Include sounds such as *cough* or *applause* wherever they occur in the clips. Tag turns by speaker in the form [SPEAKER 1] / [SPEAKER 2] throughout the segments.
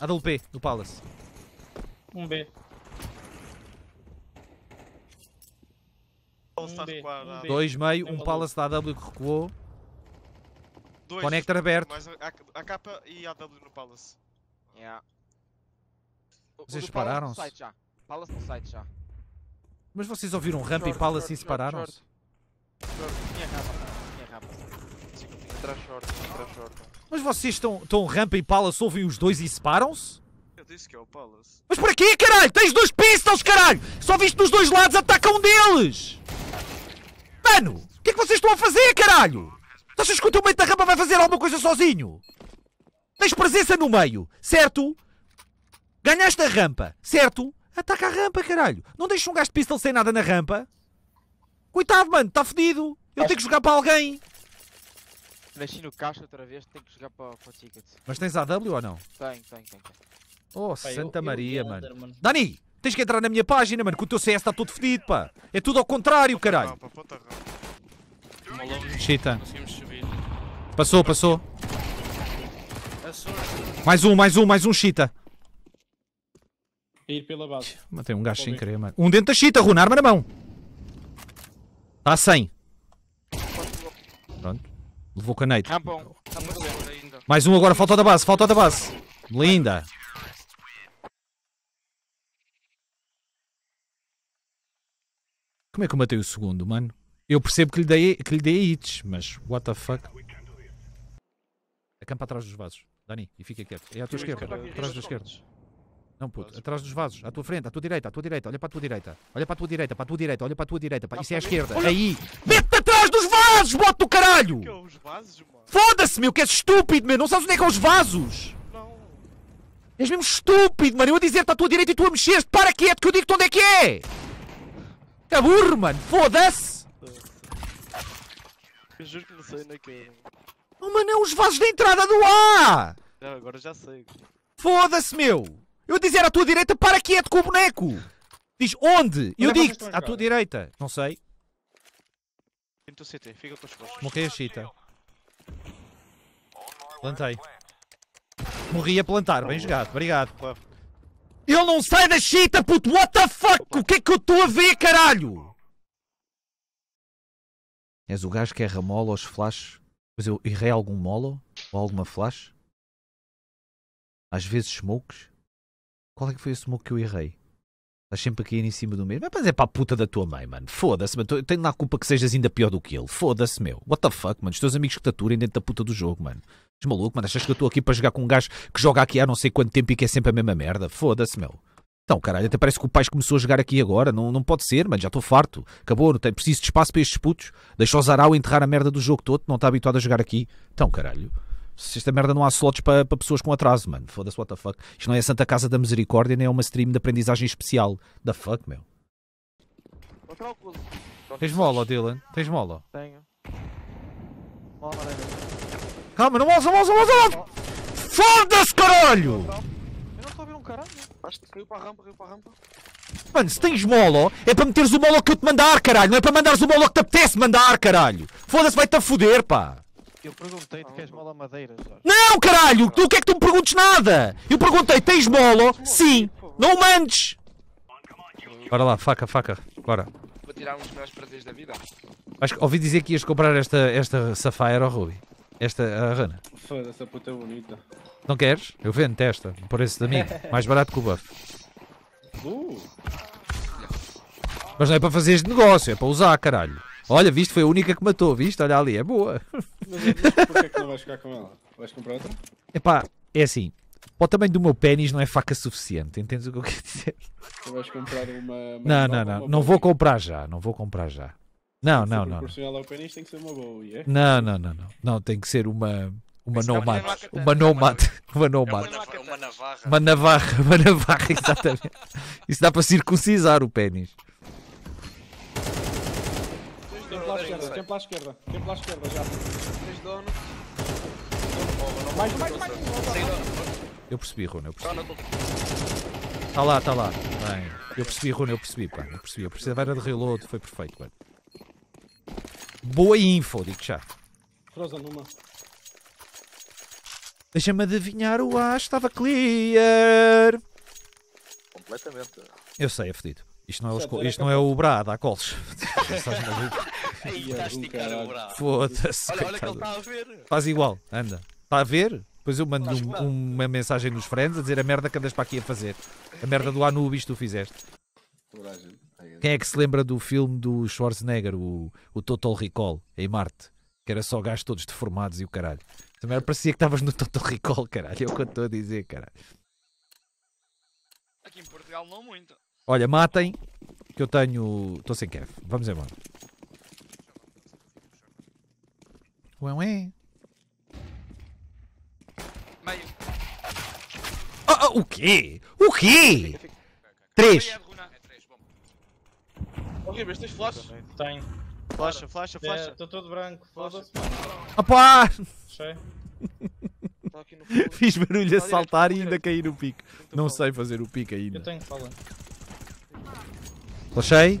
[SPEAKER 1] AWP, B, do Palace. Um B. Um um ah. Dois meio, um Palace da AW que recuou. Dois, Connector aberto. Mais a, a e a AW no Palace. Yeah. Vocês separaram-se? Palace no site já. Mas vocês ouviram ramp e Palace e separaram-se? Minha rampa, minha rampa. Entra short, entra short. Mas vocês estão, estão Rampa e Palace, ouvem os dois e separam-se? Eu disse que é o Palace. Mas por aqui, caralho! Tens dois pistols, caralho! Só viste dos dois lados, ataca um deles! Mano! O que é que vocês estão a fazer, caralho? Achas que o teu meio da rampa vai fazer alguma coisa sozinho? Tens presença no meio, certo? Ganhaste a rampa, certo? Ataca a rampa, caralho! Não deixes um gajo de pistol sem nada na rampa! Coitado, mano, está fedido! Eu tenho que jogar para alguém! nasci no caixa outra vez, tenho que jogar para, para o ticket. Mas tens AW ou não? Tenho, tenho, tenho. Oh, Santa eu, eu Maria, mano. mano. Dani, tens que entrar na minha página, mano, que o teu CS está todo fedido, pá. É tudo ao contrário, caralho. Chita. Passou, passou. Mais um, mais um, mais um, chita. Ir pela base. Matei um gajo sem querer, mano. Um dentro da chita, runar arma na mão. Está a 100. Pronto. Levou canete. Ah, bom. Tá ainda. Mais um agora, falta da base, falta da base. Linda. Como é que eu matei o segundo, mano? Eu percebo que lhe dei, que lhe dei hits, mas what the fuck? Acampa atrás dos vasos. Dani, e fica quieto. É à tua esquerda, atrás da esquerda. Não, puto, atrás dos vasos, à tua frente, à tua direita, à tua direita, olha para a tua direita, olha para a tua direita, para a tua direita, olha para a tua direita, isso é à esquerda, aí! Mete-te atrás dos vasos, bota do caralho! Que é os vasos, mano? Foda-se, meu, que és estúpido, meu, não sabes onde é que é os vasos! Não. És mesmo estúpido, mano, eu a dizer-te à tua direita e tu a mexeste, para quieto que eu digo-te onde é que é! É burro, mano, foda-se! Eu juro que não sei onde é que é. Oh, mano, é os vasos da entrada do A! agora já sei. Foda-se, meu! Eu dizer à tua direita, para quieto é com o boneco! Diz onde? É eu digo à tua direita. Não sei. Pinto CT, fica com os postos. Morri a chita. Plantei. Morri a plantar, bem jogado, obrigado. Ele não sai da chita, puto! What the fuck? O que é que eu estou a ver, caralho? És o gajo que erra molo aos flashes? Mas eu errei algum molo? Ou alguma flash? Às vezes smokes? Qual é que foi o smoke que eu errei? Estás sempre a cair em cima do mesmo. Mas é para a puta da tua mãe, mano. Foda-se, mano. Tenho lá a culpa que sejas ainda pior do que ele. Foda-se, meu. What the fuck, mano. Os teus amigos que te aturem dentro da puta do jogo, mano. És maluco, mano. Achas que eu estou aqui para jogar com um gajo que joga aqui há não sei quanto tempo e que é sempre a mesma merda? Foda-se, meu. Então, caralho, até parece que o pai começou a jogar aqui agora. Não, não pode ser, mano. Já estou farto. Acabou. Não tem, preciso de espaço para estes putos. Deixa o Zarau enterrar a merda do jogo todo. Não está habituado a jogar aqui. Então, caralho se esta merda não há slots para, para pessoas com atraso, mano. Foda-se, what the fuck. Isto não é a Santa Casa da Misericórdia, nem é uma stream de aprendizagem especial. Da fuck, meu. Tens mola, Dylan? Tens mola? Tenho. Mola, Calma, não ouça, não ouça, não ouça! Foda-se, caralho! Eu não estou a ver um caralho. Acho que caiu para a rampa, caiu para a rampa. Mano, se tens molo, é para meteres o molo que eu te mandar, caralho. Não é para mandares o molo que te apetece mandar, caralho. Foda-se, vai-te a foder, pá. Eu perguntei te queres mola madeira, Jorge. Não, caralho! Tu o que é que tu me perguntes nada? Eu perguntei, tens molo? Sim! Não mandes! Bora lá, faca, faca, bora. Vou tirar uns melhores prazeres da vida. Acho que ouvi dizer que ias comprar esta, esta Sapphire ou Ruby. Esta a rana. Foda-se, a puta é bonita. Não queres? Eu vendo, testa. Por esse da mim. *laughs* Mais barato que o buff. Uh. Mas não é para fazer este negócio, é para usar, caralho. Olha, viste, foi a única que matou, viste? Olha ali, é boa. Mas, é porquê é que não vais ficar com ela? Vais comprar outra? Epá, é assim. o tamanho do meu pênis não é faca suficiente, entendes o que eu quero dizer? Tu vais comprar uma. uma não, não, não, não, vou comprar já, não vou comprar já. Não, não, não. Proporcional ao pênis tem que ser uma boa, é? Não, não, não, não. Não, tem que ser uma. Uma nomad. É uma nomad. É uma nomad. Uma navarra. Uma navarra, uma *laughs* navarra, exatamente. Isso dá para circuncisar o pênis. Tempo esquerda, sempre à esquerda, sempre à esquerda já. Três donos. Mais, mais, mais. Eu percebi, Rune, eu percebi. Tá, tá lá, tá lá. Bem, eu percebi, Rune, eu percebi, pá. Eu percebi, eu percebi. A beira de reload foi perfeito, mano. Boa info, digo já. Frozen numa. Deixa-me adivinhar, o A estava clear. Completamente. Eu sei, é fedido. Isto não é, os, é isto não é o Brá, dá colos. *laughs* Aí Foda-se. Olha, olha que ele está a ver. Faz igual, anda. Está a ver? Depois eu mando um, uma mensagem nos friends a dizer a merda que andas para aqui a fazer. A merda do Anubis tu fizeste. Tá Quem é que se lembra do filme do Schwarzenegger, o, o Total Recall, em Marte? Que era só gajos todos deformados e o caralho. Também parecia que estavas no Total Recall, caralho. É o que eu estou a dizer, caralho. Aqui em Portugal não muito. Olha, matem, que eu tenho. Estou sem kev. Vamos embora. Ué, Meio. Oh, oh, o quê? O quê? Três. Ô Ribas, tens flash? Tenho. Flasha, flasha, é, flasha. Estou todo branco. Flasha. Opa! Tá *laughs* Fiz barulho a saltar e ainda caí no pico. Não sei fazer o pico ainda. Eu tenho, Flashei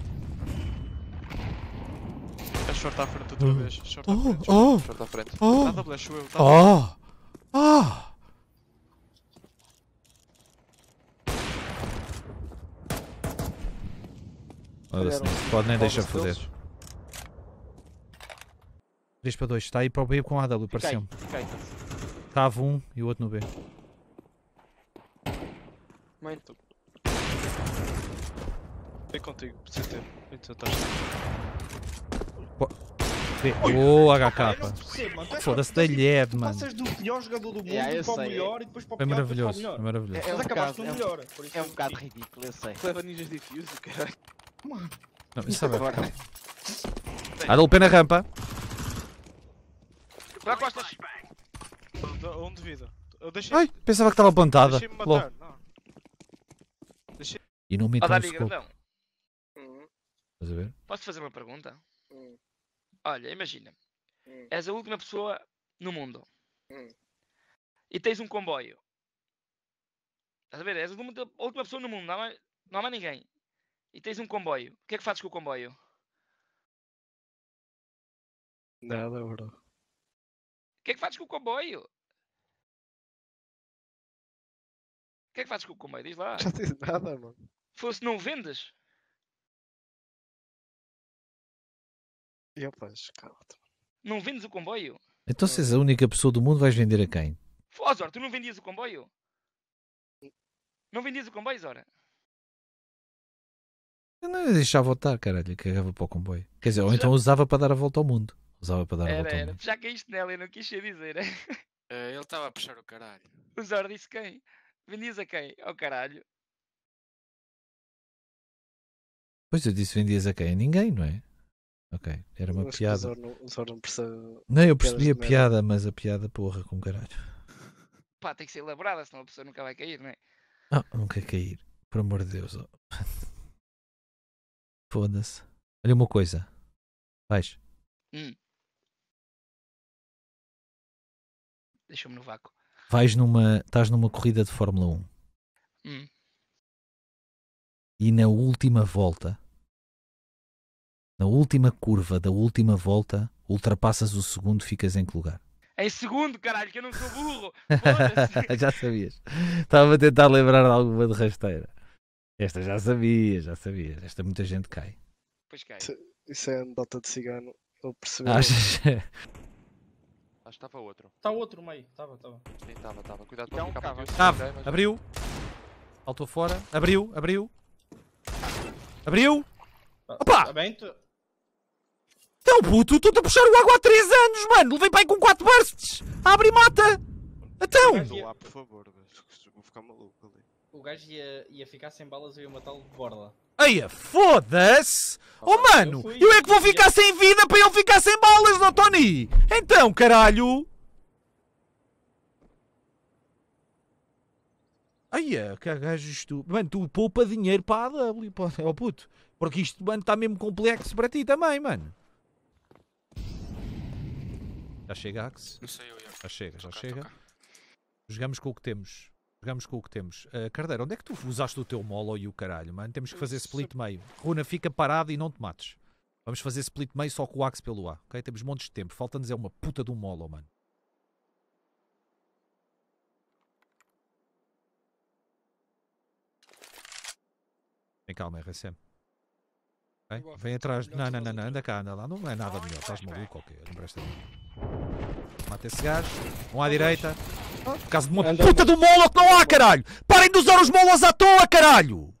[SPEAKER 1] short à frente outra vez. Hum. Short à Oh, frente. oh. Short à frente. Oh. Dá W, acho eu. tá, tá Oh! Oh! Olha-se, Vieram. não pode nem deixar fazer foder. deles. 3 para 2, está aí para o B com a AW, Fica aí, pareceu-me. Então. Estava um e o outro no B. Mãe, Vem contigo, CT. Então, estás. Boa, HK. É Foda-se da LED, tipo, mano. Passas do pior jogador do é, mundo yeah, para o é- melhor e depois para o pior. É maravilhoso, é maravilhoso. É, é, um, bocado, é, melhor, é, um, é um bocado ridículo, eu sei. Leva ninjas difuse, caralho. Mano. Não, isso é bem. na rampa. Para costas. Um de vida. Eu deixei... Ai, pensava que estava plantada. Deixei-me matar, não. Deixei... E não me entrou uhum. Estás a ver? Posso fazer uma pergunta? Hum. Olha, imagina. Hum. És a última pessoa no mundo. Hum. E tens um comboio. Estás a ver? És a última, a última pessoa no mundo. Não há, mais, não há mais ninguém. E tens um comboio. O que é que fazes com o comboio? Nada, bro. O que é que fazes com o comboio? O que é que fazes com o comboio? Diz lá. Não tens *laughs* nada, mano. Fosse não vendes? Eu, pois, cala Não vendes o comboio? Então, se és a única pessoa do mundo, vais vender a quem? Ó, oh, Zora, tu não vendias o comboio? Não vendias o comboio, Zora? Eu não deixava voltar caralho, cagava para o comboio. Quer dizer, ou então usava para dar a volta ao mundo. Usava para dar a volta ao era. mundo. Já caíste nela, eu não quis dizer. *laughs* Eh, ele estava a puxar o caralho. O Zora disse quem? Vendias a quem? Ao oh, caralho. Pois eu disse vendias a quem? A ninguém, não é? Ok, era uma piada. O Zor não, percebe. Não, eu percebi a piada, mas a piada, porra, com caralho. Pá, tem que ser elaborada, senão a pessoa nunca vai cair, não é? Ah, nunca cair. Por amor de Deus. Oh. *laughs* Foda-se. Olha uma coisa. Vais. Hum. Deixa-me no vácuo. Vais numa. Estás numa corrida de Fórmula 1. Hum. E na última volta na última curva da última volta, ultrapassas o segundo, ficas em que lugar? Em segundo, caralho, que eu não sou burro! *laughs* já sabias. Estava a tentar lembrar de alguma de rasteira. Esta já sabias, já sabias. Esta muita gente cai. Pois cai. É, isso, é anedota de cigano. Eu percebi. Achas? Acho que estava outro. Está outro meio. Estava, estava. estava, estava. Cuidado então, para o ficar Estava, abriu. Faltou fora. Abriu, abriu. Abriu! Opa! Tá, tá bem, tu... Então, puto, estou-te a puxar o água há 3 anos, mano. Levei aí com 4 bursts. Abre e mata. Então. lá, por favor. Vou ficar maluco ali. O gajo ia, ia ficar sem balas e ia matá-lo de borla. Eia, é, foda-se! Tá oh, mano, eu, eu, é que vou ficar sem vida para ele ficar sem balas, não Tony! Então, caralho! Eia, é, que gajo isto... Mano, tu poupa dinheiro para a AW, ó oh, puto. Porque isto, mano, está mesmo complexo para ti também, mano. Já chega, Axe? Não sei, eu Já chega, já chega. Jogamos com o que temos. Jogamos com o que temos. Uh, eh, Cardeiro, onde é que tu usaste o teu molo e o caralho, mano? Temos que fazer split é meio. Runa, fica parado e não te mates. Vamos fazer split meio só com o Axe pelo A, ok? Temos montes de tempo. Falta-nos é uma puta de um molo, mano. vem calma, RSM. Okay? Vem atrás. Não, não, não, não, anda cá, anda lá. Não é nada melhor. Estás maluco, ok? Não presta. -me. Mata esse gajo. Um à direita. Por causa de uma puta do molo que não há, caralho! Parem de usar os molas à toa, caralho!